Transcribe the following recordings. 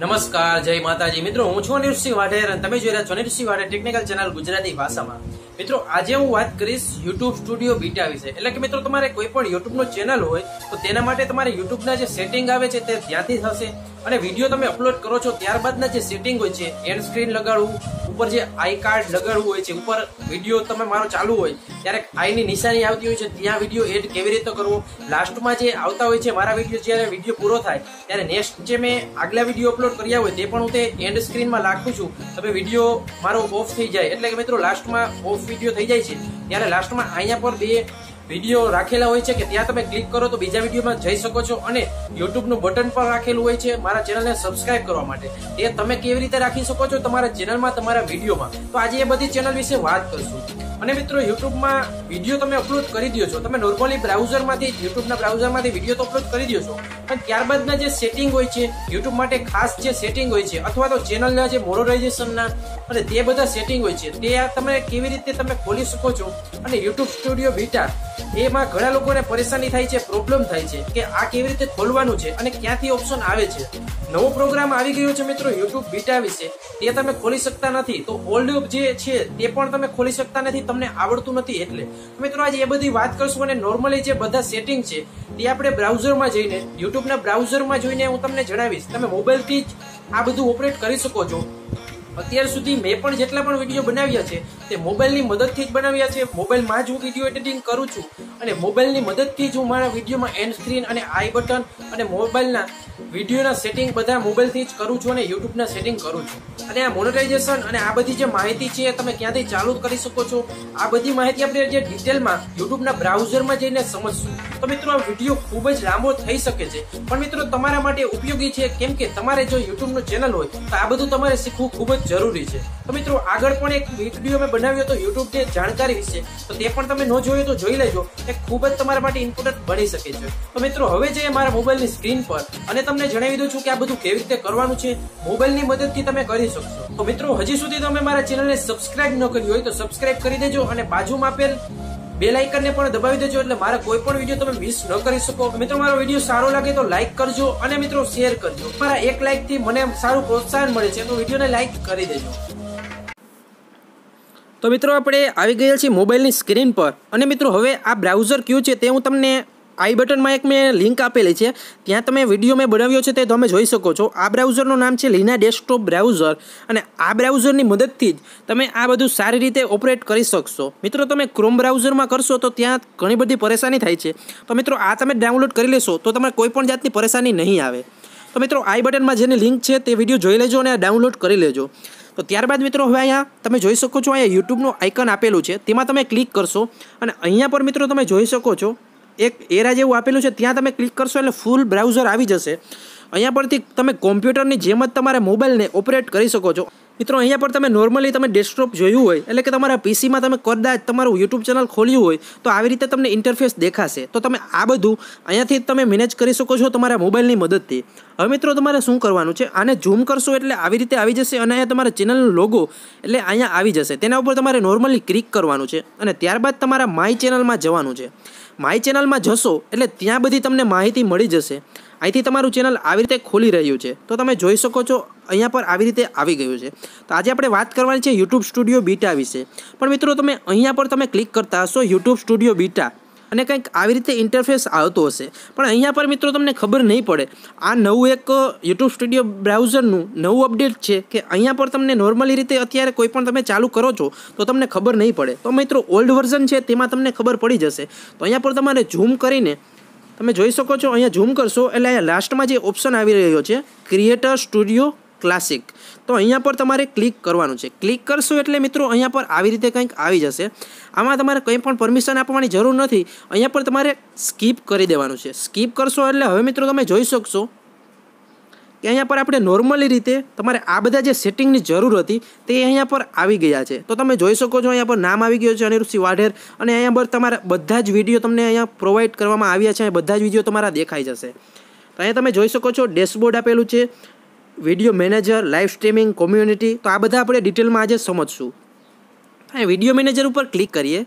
નમસ્કાર જય માતાજી મિત્રો હું છું અનિરુદ્ધસિંહ વાઢેર અને તમે જોઈ રહ્યા છો અનિરુદ્ધસિંહ વાઢેર ટેકનિકલ ચેનલ ગુજરાતી ભાષામાં મિત્રો આજે હું વાત કરીશ યુટ્યુબ સ્ટુડિયો બીટા વિશે એટલે કે મિત્રો તમારે કોઈ પણ યુટ્યુબનો ચેનલ હોય તો તેના માટે તમારે યુટ્યુબના જે સેટિંગ આવે છે તે ત્યાંથી થશે અને વિડીયો તમે અપલોડ કરો છો ત્યારબાદના જે સેટિંગ હોય છે એન્ડ સ્ક્રીન લગાડવું ઉપર જે આઈ કાર્ડ લગાડવું હોય છે ઉપર વિડીયો તમે મારો ચાલુ હોય ત્યારે આઈની નિશાની આવતી હોય છે ત્યાં વિડીયો એડ કેવી રીતે કરવો લાસ્ટમાં જે આવતા હોય છે મારા વિડીયો જ્યારે વિડીયો પૂરો થાય ત્યારે નેક્સ્ટ જે મેં આગલા વિડીયો અપલોડ કર્યા હોય તે પણ હું તે એન્ડ સ્ક્રીનમાં રાખું છું તમે વિડીયો મારો ઓફ થઈ જાય એટલે કે મિત્રો લાસ્ટમાં ઓફ વિડીયો થઈ જાય છે ત્યારે લાસ્ટમાં અહીંયા પર બે વિડીયો રાખેલા હોય છે કે ત્યાં તમે ક્લિક કરો તો બીજા વિડીયોમાં જઈ શકો છો અને યુટ્યુબનું બટન પણ રાખેલું હોય છે મારા ચેનલને સબસ્ક્રાઇબ કરવા માટે એ તમે કેવી રીતે રાખી શકો છો તમારા ચેનલમાં તમારા વિડીયોમાં તો આજે એ બધી ચેનલ વિશે વાત કરશું અને મિત્રો યુટ્યુબમાં વિડીયો તમે અપલોડ કરી દો છો તમે નોર્મલી બ્રાઉઝરમાંથી યુટ્યુબના બ્રાઉઝરમાંથી વિડીયો તો અપલોડ કરી દો છો પણ ત્યારબાદના જે સેટિંગ હોય છે યુટ્યુબ માટે ખાસ જે સેટિંગ હોય છે અથવા તો ચેનલના જે મોનોટાઇઝેશનના અને તે બધા સેટિંગ હોય છે તે તમે કેવી રીતે તમે ખોલી શકો છો અને યુટ્યુબ સ્ટુડિયો બીટા એમાં ઘણા લોકોને પરેશાની થાય છે પ્રોબ્લેમ થાય છે કે આ કેવી રીતે ખોલવાનું છે અને ક્યાંથી ઓપ્શન આવે છે નવો પ્રોગ્રામ આવી ગયો છે મિત્રો યુટ્યુબ બીટા વિશે તે તમે ખોલી શકતા નથી તો ઓલ્ડ જે છે તે પણ તમે ખોલી શકતા નથી તમને આવડતું નથી એટલે મિત્રો આજે એ બધી વાત કરશું અને નોર્મલી જે બધા સેટિંગ છે તે આપણે બ્રાઉઝરમાં જઈને યુટ્યુબના બ્રાઉઝરમાં જોઈને હું તમને જણાવીશ તમે મોબાઈલથી જ આ બધું ઓપરેટ કરી શકો છો અત્યાર સુધી મેં પણ જેટલા પણ વિડીયો બનાવ્યા છે તે મોબાઈલની મદદથી જ બનાવ્યા છે મોબાઈલમાં જ હું વિડીયો એડિટિંગ કરું છું અને મોબાઈલની મદદથી જ હું મારા વિડીયોમાં એન્ડ સ્ક્રીન અને આઈ બટન અને મોબાઈલના વિડીયોના સેટિંગ બધા મોબાઈલથી જ કરું છું અને યુટ્યુબના સેટિંગ કરું છું અને આ મોનેટાઇઝેશન અને આ બધી જે માહિતી છે તમે ક્યાંથી ચાલુ કરી શકો છો આ બધી માહિતી આપણે જે ડિટેલમાં યુટ્યુબના બ્રાઉઝરમાં જઈને સમજશું તો મિત્રો આ વિડીયો ખૂબ જ લાંબો થઈ શકે છે પણ મિત્રો તમારા માટે ઉપયોગી છે કેમ કે તમારે જો યુટ્યુબનું ચેનલ હોય તો આ બધું તમારે શીખવું ખૂબ જ જરૂરી છે તો મિત્રો આગળ પણ એક વિડીયો મેં બનાવ્યો હતો યુટ્યુબની જાણકારી વિશે તો તે પણ તમે ન જોયો તો જોઈ લેજો એ ખૂબ જ તમારા માટે ઇમ્પોર્ટન્ટ બની શકે છે તો મિત્રો હવે જે મારા મોબાઈલની સ્ક્રીન પર અને તમને જણાવી દઉં છું કે આ બધું કેવી રીતે કરવાનું છે મોબાઈલની મદદથી તમે કરી શકશો તો મિત્રો હજી સુધી તમે મારા ચેનલને સબસ્ક્રાઇબ ન કરી હોય તો સબસ્ક્રાઇબ કરી દેજો અને બાજુમાં આપેલ બેલ આઇકનને પણ દબાવી દેજો એટલે મારા કોઈ પણ વિડીયો તમે મિસ ન કરી શકો મિત્રો મારો વિડીયો સારો લાગે તો લાઇક કરજો અને મિત્રો શેર કરજો મારા એક લાઇકથી મને સારું પ્રોત્સાહન મળે છે તો વિડીયોને લાઇક કરી દેજો તો મિત્રો આપણે આવી ગયા છીએ મોબાઈલની સ્ક્રીન પર અને મિત્રો હવે આ બ્રાઉઝર કયું છે તે હું તમને આઈ બટનમાં એક મેં લિંક આપેલી છે ત્યાં તમે વિડીયો મેં બનાવ્યો છે તે તમે જોઈ શકો છો આ બ્રાઉઝરનું નામ છે લીના ડેસ્કટોપ બ્રાઉઝર અને આ બ્રાઉઝરની મદદથી જ તમે આ બધું સારી રીતે ઓપરેટ કરી શકશો મિત્રો તમે ક્રોમ બ્રાઉઝરમાં કરશો તો ત્યાં ઘણી બધી પરેશાની થાય છે તો મિત્રો આ તમે ડાઉનલોડ કરી લેશો તો તમને કોઈપણ જાતની પરેશાની નહીં આવે તો મિત્રો આઈ બટનમાં જેની લિંક છે તે વિડીયો જોઈ લેજો અને ડાઉનલોડ કરી લેજો તો ત્યારબાદ મિત્રો હવે અહીંયા તમે જોઈ શકો છો અહીંયા યુટ્યુબનું આઇકન આપેલું છે તેમાં તમે ક્લિક કરશો અને અહીંયા પર મિત્રો તમે જોઈ શકો છો એક એરા જેવું આપેલું છે ત્યાં તમે ક્લિક કરશો એટલે ફૂલ બ્રાઉઝર આવી જશે અહીંયા પરથી તમે કોમ્પ્યુટરની જેમ જ તમારા મોબાઈલને ઓપરેટ કરી શકો છો મિત્રો અહીંયા પર તમે નોર્મલી તમે ડેસ્કટોપ જોયું હોય એટલે કે તમારા પીસીમાં તમે કદાચ તમારું યુટ્યુબ ચેનલ ખોલ્યું હોય તો આવી રીતે તમને ઇન્ટરફેસ દેખાશે તો તમે આ બધું અહીંયાથી તમે મેનેજ કરી શકો છો તમારા મોબાઈલની મદદથી હવે મિત્રો તમારે શું કરવાનું છે આને ઝૂમ કરશો એટલે આવી રીતે આવી જશે અને અહીંયા તમારા ચેનલનો લોગો એટલે અહીંયા આવી જશે તેના ઉપર તમારે નોર્મલી ક્લિક કરવાનું છે અને ત્યારબાદ તમારા માય ચેનલમાં જવાનું છે માય ચેનલમાં જશો એટલે ત્યાં બધી તમને માહિતી મળી જશે અહીંથી તમારું ચેનલ આવી રીતે ખોલી રહ્યું છે તો તમે જોઈ શકો છો અહીંયા પર આવી રીતે આવી ગયું છે તો આજે આપણે વાત કરવાની છે યુટ્યુબ સ્ટુડિયો બીટા વિશે પણ મિત્રો તમે અહીંયા પર તમે ક્લિક કરતા હશો યુટ્યુબ સ્ટુડિયો બીટા અને કંઈક આવી રીતે ઇન્ટરફેસ આવતો હશે પણ અહીંયા પર મિત્રો તમને ખબર નહીં પડે આ નવું એક યુટ્યુબ સ્ટુડિયો બ્રાઉઝરનું નવું અપડેટ છે કે અહીંયા પર તમને નોર્મલી રીતે અત્યારે કોઈ પણ તમે ચાલુ કરો છો તો તમને ખબર નહીં પડે તો મિત્રો ઓલ્ડ વર્ઝન છે તેમાં તમને ખબર પડી જશે તો અહીંયા પર તમારે ઝૂમ કરીને તમે જોઈ શકો છો અહીંયા ઝૂમ કરશો એટલે અહીંયા લાસ્ટમાં જે ઓપ્શન આવી રહ્યો છે ક્રિએટર સ્ટુડિયો ક્લાસિક તો અહીંયા પર તમારે ક્લિક કરવાનું છે ક્લિક કરશો એટલે મિત્રો અહીંયા પર આવી રીતે કંઈક આવી જશે આમાં તમારે કંઈ પણ પરમિશન આપવાની જરૂર નથી અહીંયા પર તમારે સ્કીપ કરી દેવાનું છે સ્કીપ કરશો એટલે હવે મિત્રો તમે જોઈ શકશો કે અહીંયા પર આપણે નોર્મલી રીતે તમારે આ બધા જે સેટિંગની જરૂર હતી તે અહીંયા પર આવી ગયા છે તો તમે જોઈ શકો છો અહીંયા પર નામ આવી ગયું છે અનિરુષિ વાઢેર અને અહીંયા પર તમારા બધા જ વિડીયો તમને અહીંયા પ્રોવાઈડ કરવામાં આવ્યા છે બધા જ વિડીયો તમારા દેખાઈ જશે તો અહીંયા તમે જોઈ શકો છો ડેશબોર્ડ આપેલું છે video manager live streaming community તો આ બધા આપણે ડિટેલમાં આજે સમજશું હા વિડીયો મેનેજર ઉપર ક્લિક કરીએ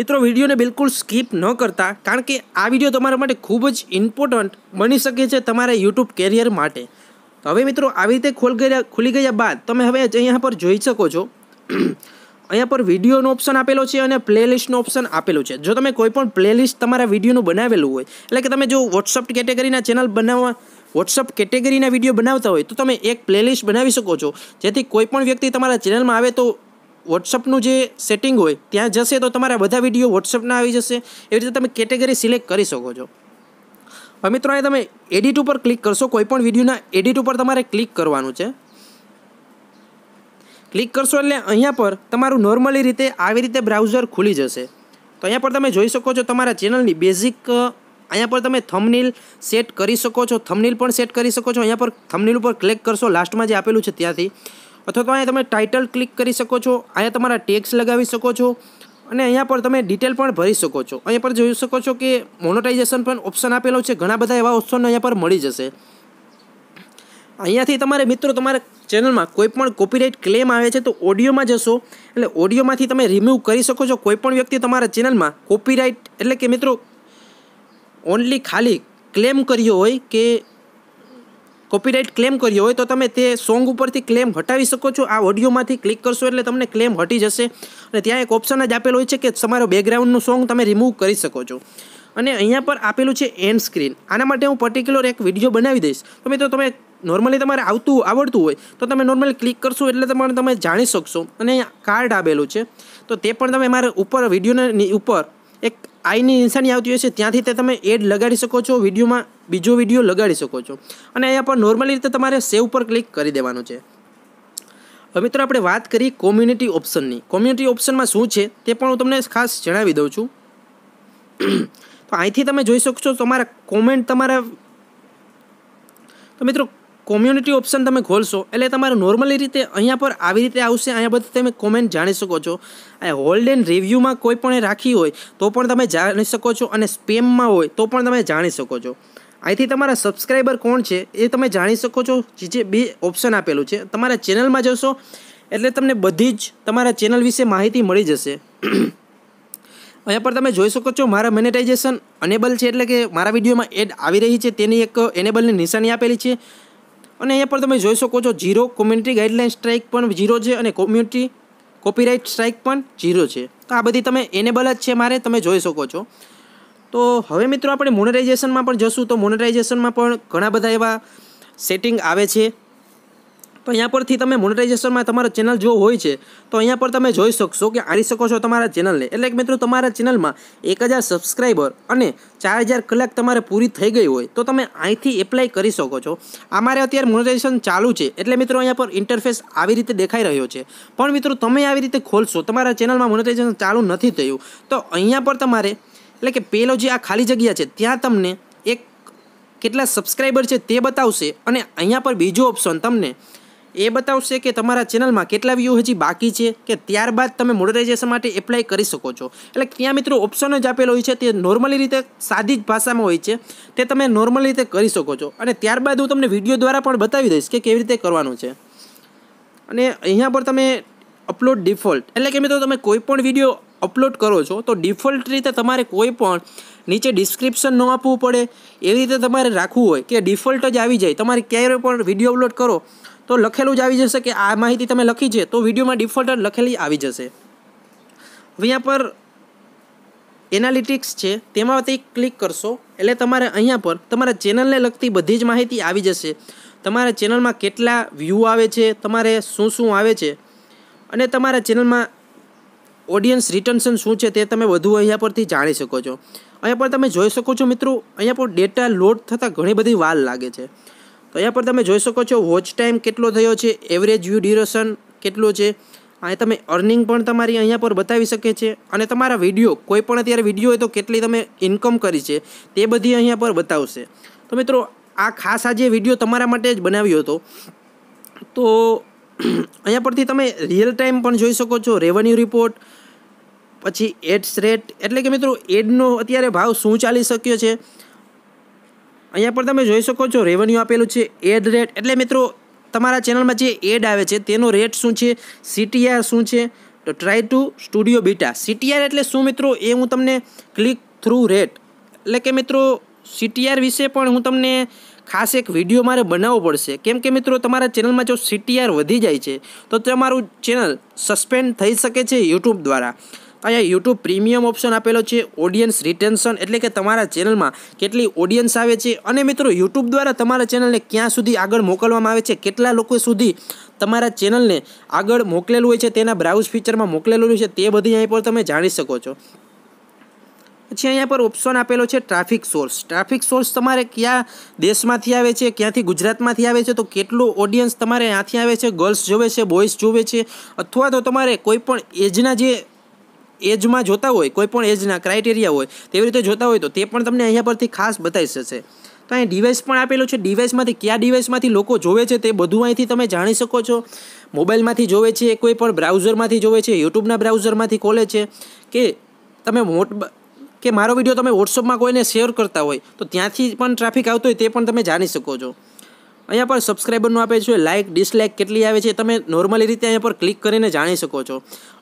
મિત્રો વિડીયોને બિલકુલ સ્કીપ ન કરતા કારણ કે આ વિડીયો તમારા માટે ખૂબ જ ઇમ્પોર્ટન્ટ બની શકે છે તમારા યુટ્યુબ કેરિયર માટે તો હવે મિત્રો આવી રીતે ખોલ ગયા ખુલી ગયા બાદ તમે હવે અહીંયા પર જોઈ શકો છો અહીંયા પર વિડીયોનો ઓપ્શન આપેલો છે અને પ્લેલિસ્ટનો ઓપ્શન આપેલો છે જો તમે કોઈ કોઈપણ પ્લેલિસ્ટ તમારા વિડીયોનું બનાવેલું હોય એટલે કે તમે જો વોટ્સઅપ કેટેગરીના ચેનલ બનાવવા વોટ્સઅપ કેટેગરીના વિડીયો બનાવતા હોય તો તમે એક પ્લેલિસ્ટ બનાવી શકો છો જેથી કોઈપણ વ્યક્તિ તમારા ચેનલમાં આવે તો વોટ્સઅપનું જે સેટિંગ હોય ત્યાં જશે તો તમારા બધા વિડીયો વોટ્સઅપના આવી જશે એવી રીતે તમે કેટેગરી સિલેક્ટ કરી શકો છો હવે મિત્રો અહીંયા તમે એડિટ ઉપર ક્લિક કરશો કોઈપણ વિડીયોના એડિટ ઉપર તમારે ક્લિક કરવાનું છે ક્લિક કરશો એટલે અહીંયા પર તમારું નોર્મલી રીતે આવી રીતે બ્રાઉઝર ખુલી જશે તો અહીંયા પર તમે જોઈ શકો છો તમારા ચેનલની બેઝિક અહીંયા પર તમે થમનીલ સેટ કરી શકો છો થમનીલ પણ સેટ કરી શકો છો અહીંયા પર થમનીલ ઉપર ક્લિક કરશો લાસ્ટમાં જે આપેલું છે ત્યાંથી અથવા તો અહીંયા તમે ટાઇટલ ક્લિક કરી શકો છો અહીંયા તમારા ટેક્સ લગાવી શકો છો અને અહીંયા પર તમે ડિટેલ પણ ભરી શકો છો અહીંયા પર જોઈ શકો છો કે મોનોટાઇઝેશન પણ ઓપ્શન આપેલો છે ઘણા બધા એવા ઓપ્શન અહીંયા પર મળી જશે અહીંયાથી તમારે મિત્રો તમારા ચેનલમાં કોઈ પણ કોપીરાઇટ ક્લેમ આવે છે તો ઓડિયોમાં જશો એટલે ઓડિયોમાંથી તમે રિમૂવ કરી શકો છો કોઈપણ વ્યક્તિ તમારા ચેનલમાં કોપીરાઇટ એટલે કે મિત્રો ઓનલી ખાલી ક્લેમ કર્યો હોય કે કોપીરાઇટ ક્લેમ કર્યો હોય તો તમે તે સોંગ ઉપરથી ક્લેમ હટાવી શકો છો આ ઓડિયોમાંથી ક્લિક કરશો એટલે તમને ક્લેમ હટી જશે અને ત્યાં એક ઓપ્શન જ આપેલો હોય છે કે તમારો બેકગ્રાઉન્ડનું સોંગ તમે રિમૂવ કરી શકો છો અને અહીંયા પર આપેલું છે એન્ડ સ્ક્રીન આના માટે હું પર્ટિક્યુલર એક વિડીયો બનાવી દઈશ તમે તો તમે નોર્મલી તમારે આવતું આવડતું હોય તો તમે નોર્મલી ક્લિક કરશો એટલે તમારે તમે જાણી શકશો અને કાર્ડ આપેલું છે તો તે પણ તમે મારે ઉપર વિડીયોને ઉપર એક આઈની નિશાની આવતી હોય છે ત્યાંથી તે તમે એડ લગાડી શકો છો વિડીયોમાં બીજો વિડીયો લગાડી શકો છો અને અહીંયા પણ નોર્મલી રીતે તમારે સેવ પર ક્લિક કરી દેવાનું છે હવે મિત્રો આપણે વાત કરી કોમ્યુનિટી ઓપ્શનની કોમ્યુનિટી ઓપ્શનમાં શું છે તે પણ હું તમને ખાસ જણાવી દઉં છું તો અહીંથી તમે જોઈ શકશો તમારા કોમેન્ટ તમારા તો મિત્રો કોમ્યુનિટી ઓપ્શન તમે ખોલશો એટલે તમારે નોર્મલી રીતે અહીંયા પર આવી રીતે આવશે અહીંયા બધું તમે કોમેન્ટ જાણી શકો છો આ હોલ્ડ એન્ડ રિવ્યૂમાં કોઈ પણ રાખી હોય તો પણ તમે જાણી શકો છો અને સ્પેમમાં હોય તો પણ તમે જાણી શકો છો અહીંથી તમારા સબસ્ક્રાઈબર કોણ છે એ તમે જાણી શકો છો જે બે ઓપ્શન આપેલું છે તમારા ચેનલમાં જશો એટલે તમને બધી જ તમારા ચેનલ વિશે માહિતી મળી જશે અહીંયા પર તમે જોઈ શકો છો મારા મેનેટાઇઝેશન અનેબલ છે એટલે કે મારા વિડીયોમાં એડ આવી રહી છે તેની એક એનેબલની નિશાની આપેલી છે અને અહીંયા પર તમે જોઈ શકો છો ઝીરો કોમ્યુનિટી ગાઈડલાઇન સ્ટ્રાઇક પણ ઝીરો છે અને કોમ્યુનિટી કોપીરાઇટ સ્ટ્રાઇક પણ ઝીરો છે તો આ બધી તમે એનેબલ જ છે મારે તમે જોઈ શકો છો તો હવે મિત્રો આપણે મોનેટાઇઝેશનમાં પણ જશું તો મોનેટાઇઝેશનમાં પણ ઘણા બધા એવા સેટિંગ આવે છે તો અહીંયા પરથી તમે મોનેટાઇઝેશનમાં તમારો ચેનલ જો હોય છે તો અહીંયા પર તમે જોઈ શકશો કે આવી શકો છો તમારા ચેનલને એટલે કે મિત્રો તમારા ચેનલમાં એક હજાર સબસ્ક્રાઈબર અને ચાર હજાર કલાક તમારે પૂરી થઈ ગઈ હોય તો તમે અહીંથી એપ્લાય કરી શકો છો અમારે અત્યારે મોનેટાઇઝેશન ચાલુ છે એટલે મિત્રો અહીંયા પર ઇન્ટરફેસ આવી રીતે દેખાઈ રહ્યો છે પણ મિત્રો તમે આવી રીતે ખોલશો તમારા ચેનલમાં મોનેટાઇઝેશન ચાલુ નથી થયું તો અહીંયા પર તમારે એટલે કે પેલો જે આ ખાલી જગ્યા છે ત્યાં તમને એક કેટલા સબસ્ક્રાઈબર છે તે બતાવશે અને અહીંયા પર બીજો ઓપ્શન તમને એ બતાવશે કે તમારા ચેનલમાં કેટલા વ્યૂ હજી બાકી છે કે ત્યારબાદ તમે મોડરેજેશન માટે એપ્લાય કરી શકો છો એટલે ત્યાં મિત્રો ઓપ્શન જ આપેલો હોય છે તે નોર્મલી રીતે સાદી જ ભાષામાં હોય છે તે તમે નોર્મલી રીતે કરી શકો છો અને ત્યારબાદ હું તમને વિડીયો દ્વારા પણ બતાવી દઈશ કે કેવી રીતે કરવાનું છે અને અહીંયા પર તમે અપલોડ ડિફોલ્ટ એટલે કે મિત્રો તમે કોઈ પણ વિડીયો અપલોડ કરો છો તો ડિફોલ્ટ રીતે તમારે કોઈ પણ નીચે ડિસ્ક્રિપ્શન ન આપવું પડે એવી રીતે તમારે રાખવું હોય કે ડિફોલ્ટ જ આવી જાય તમારે ક્યારે પણ વિડીયો અપલોડ કરો તો લખેલું જ આવી જશે કે આ માહિતી તમે લખી છે તો વિડીયોમાં ડિફોલ્ટ લખેલી આવી જશે અહીંયા પર એનાલિટિક્સ છે તેમાં તે ક્લિક કરશો એટલે તમારે અહીંયા પર તમારા ચેનલને લગતી બધી જ માહિતી આવી જશે તમારા ચેનલમાં કેટલા વ્યૂ આવે છે તમારે શું શું આવે છે અને તમારા ચેનલમાં ઓડિયન્સ રિટર્નશન શું છે તે તમે બધું અહીંયા પરથી જાણી શકો છો અહીંયા પર તમે જોઈ શકો છો મિત્રો અહીંયા પર ડેટા લોડ થતાં ઘણી બધી વાર લાગે છે અહીંયા પર તમે જોઈ શકો છો વોચ ટાઈમ કેટલો થયો છે એવરેજ વ્યૂ ડ્યુરેશન કેટલો છે અહીં તમે અર્નિંગ પણ તમારી અહીંયા પર બતાવી શકે છે અને તમારા વિડીયો કોઈ પણ અત્યારે વિડીયો હોય તો કેટલી તમે ઇન્કમ કરી છે તે બધી અહીંયા પર બતાવશે તો મિત્રો આ ખાસ આજે વિડીયો તમારા માટે જ બનાવ્યો હતો તો અહીંયા પરથી તમે રિયલ ટાઈમ પણ જોઈ શકો છો રેવન્યુ રિપોર્ટ પછી એડ્સ રેટ એટલે કે મિત્રો એડનો અત્યારે ભાવ શું ચાલી શક્યો છે અહીંયા પર તમે જોઈ શકો છો રેવન્યુ આપેલું છે એડ રેટ એટલે મિત્રો તમારા ચેનલમાં જે એડ આવે છે તેનો રેટ શું છે સીટીઆર શું છે તો try to studio beta CTR એટલે શું મિત્રો એ હું તમને ક્લિક થ્રુ રેટ એટલે કે મિત્રો સીટીઆર વિશે પણ હું તમને ખાસ એક વિડીયો મારે બનાવવો પડશે કેમ કે મિત્રો તમારા ચેનલમાં જો સીટીઆર વધી જાય છે તો તમારું ચેનલ સસ્પેન્ડ થઈ શકે છે યુટ્યુબ દ્વારા અહીંયા યુટ્યુબ પ્રીમિયમ ઓપ્શન આપેલો છે ઓડિયન્સ રિટેન્શન એટલે કે તમારા ચેનલમાં કેટલી ઓડિયન્સ આવે છે અને મિત્રો યુટ્યુબ દ્વારા તમારા ચેનલને ક્યાં સુધી આગળ મોકલવામાં આવે છે કેટલા લોકો સુધી તમારા ચેનલને આગળ મોકલેલું હોય છે તેના બ્રાઉઝ ફીચરમાં મોકલેલું હોય છે તે બધી અહીં પર તમે જાણી શકો છો પછી અહીંયા પર ઓપ્શન આપેલો છે ટ્રાફિક સોર્સ ટ્રાફિક સોર્સ તમારે કયા દેશમાંથી આવે છે ક્યાંથી ગુજરાતમાંથી આવે છે તો કેટલું ઓડિયન્સ તમારે ત્યાંથી આવે છે ગર્લ્સ જોવે છે બોયઝ જોવે છે અથવા તો તમારે કોઈપણ એજના જે એજમાં જોતા હોય કોઈ પણ એજના ક્રાઇટેરિયા હોય તેવી રીતે જોતા હોય તો તે પણ તમને અહીંયા પરથી ખાસ બતાવી શકશે તો અહીં ડિવાઇસ પણ આપેલું છે ડિવાઇસમાંથી કયા ડિવાઇસમાંથી લોકો જોવે છે તે બધું અહીંથી તમે જાણી શકો છો મોબાઈલમાંથી જોવે છે કોઈ પણ બ્રાઉઝરમાંથી જોવે છે યુટ્યુબના બ્રાઉઝરમાંથી ખોલે છે કે તમે મોટ કે મારો વિડીયો તમે વોટ્સઅપમાં કોઈને શેર કરતા હોય તો ત્યાંથી પણ ટ્રાફિક આવતો હોય તે પણ તમે જાણી શકો છો અહીંયા પર સબસ્ક્રાઈબરનું આપે છે લાઇક ડિસલાઇક કેટલી આવે છે તમે નોર્મલી રીતે અહીંયા પર ક્લિક કરીને જાણી શકો છો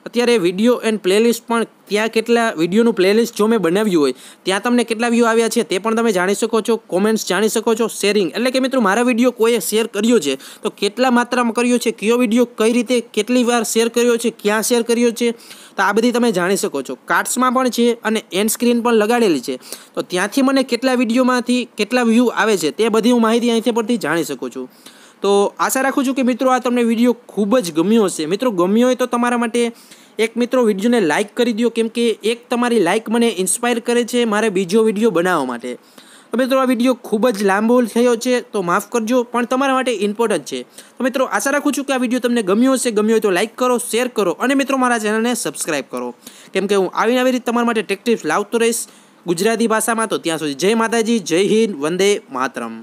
અત્યારે વિડીયો એન્ડ પ્લેલિસ્ટ પણ ત્યાં કેટલા વિડીયોનું પ્લેલિસ્ટ જો મેં બનાવ્યું હોય ત્યાં તમને કેટલા વ્યૂ આવ્યા છે તે પણ તમે જાણી શકો છો કોમેન્ટ્સ જાણી શકો છો શેરિંગ એટલે કે મિત્રો મારા વિડીયો કોઈએ શેર કર્યો છે તો કેટલા માત્રામાં કર્યો છે કયો વિડીયો કઈ રીતે કેટલી વાર શેર કર્યો છે ક્યાં શેર કર્યો છે તો આ બધી તમે જાણી શકો છો કાર્ડ્સમાં પણ છે અને એન્ડ સ્ક્રીન પણ લગાડેલી છે તો ત્યાંથી મને કેટલા વિડીયોમાંથી કેટલા વ્યૂ આવે છે તે બધી હું માહિતી અહીંથી પરથી જાણી શકું છું તો આશા રાખું છું કે મિત્રો આ તમને વિડીયો ખૂબ જ ગમ્યો હશે મિત્રો ગમ્યો હોય તો તમારા માટે એક મિત્રો વિડીયોને લાઇક કરી દો કેમ કે એક તમારી લાઇક મને ઇન્સ્પાયર કરે છે મારે બીજો વિડીયો બનાવવા માટે મિત્રો આ વિડીયો ખૂબ જ લાંબો થયો છે તો માફ કરજો પણ તમારા માટે ઇમ્પોર્ટન્ટ છે તો મિત્રો આશા રાખું છું કે આ વિડીયો તમને ગમ્યો હશે ગમ્યો હોય તો લાઇક કરો શેર કરો અને મિત્રો મારા ચેનલને સબસ્ક્રાઇબ કરો કેમ કે હું આવીને આવી રીતે તમારા માટે ટેક લાવતો રહીશ ગુજરાતી ભાષામાં તો ત્યાં સુધી જય માતાજી જય હિન્દ વંદે માતરમ